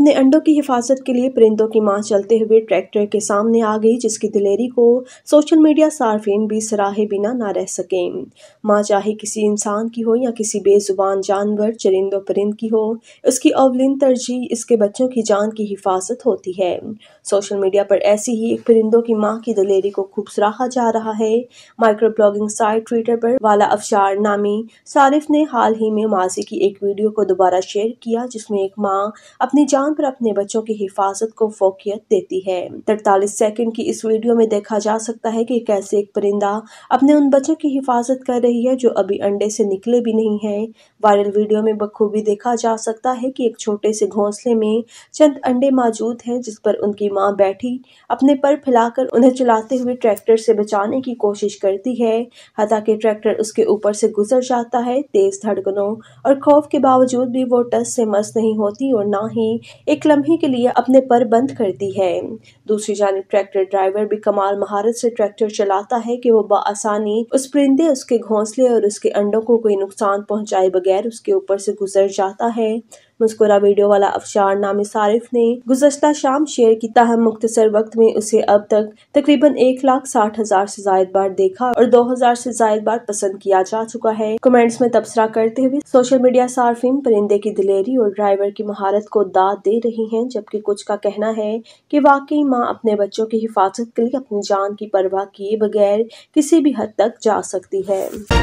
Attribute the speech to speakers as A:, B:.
A: अपने अंडों की हिफाजत के लिए परिंदों की मां चलते हुए ट्रैक्टर के सामने आ गई जिसकी दिलेरी को सोशल मीडिया सार्फिन भी सराहे बिना ना रह सकें मां चाहे किसी इंसान की हो या किसी बेजुबान जानवर चरिंद परिंद की हो उसकी अवलिन तरजीह इसके बच्चों की जान की हिफाजत होती है सोशल मीडिया पर ऐसी ही एक परिंदों की माँ की दिलेरी को खूब सराहा जा रहा है माइक्रो ब्लॉगिंग साइट ट्विटर पर वाला अफशार नामी सारिफ ने हाल ही में माजी की एक वीडियो को दोबारा शेयर किया जिसमें एक माँ अपनी जान मुकाम पर अपने बच्चों की हिफाजत को फोकियत देती है तड़तालीस सेकंड की इस वीडियो में देखा जा सकता है कि कैसे एक परिंदा अपने उन बच्चों की हिफाजत कर रही है जो अभी अंडे से निकले भी नहीं है वायरल वीडियो में बखूबी देखा जा सकता है कि एक छोटे से घोंसले में चंद अंडे मौजूद हैं जिस पर उनकी माँ बैठी अपने पर फैलाकर उन्हें चलाते हुए ट्रैक्टर से बचाने की कोशिश करती है हालांकि ट्रैक्टर उसके ऊपर से गुजर जाता है तेज धड़कनों और खौफ के बावजूद भी वो टस से मस नहीं होती और ना ही एक लम्हे के लिए अपने पर बंद करती है दूसरी जानब ट्रैक्टर ड्राइवर भी कमाल महारत से ट्रैक्टर चलाता है कि वो बसानी उस परिंदे उसके घोंसले और उसके अंडों को कोई नुकसान पहुंचाए बगैर उसके ऊपर से गुजर जाता है मुस्कुरा वीडियो वाला अफशार नामी सारिफ ने गुजशत शाम शेयर की तहम मुख्तर वक्त में उसे अब तक तकरीबन एक लाख साठ हजार ऐसी जायद बार देखा और दो हजार ऐसी जायद बार पसंद किया जा चुका है कमेंट्स में तबसरा करते हुए सोशल मीडिया सार्फिन परिंदे की दिलेरी और ड्राइवर की महारत को दाद दे रही है जबकि कुछ का कहना है की वाकई माँ अपने बच्चों की हिफाजत के लिए अपनी जान की परवाह किए बगैर किसी भी हद तक जा सकती है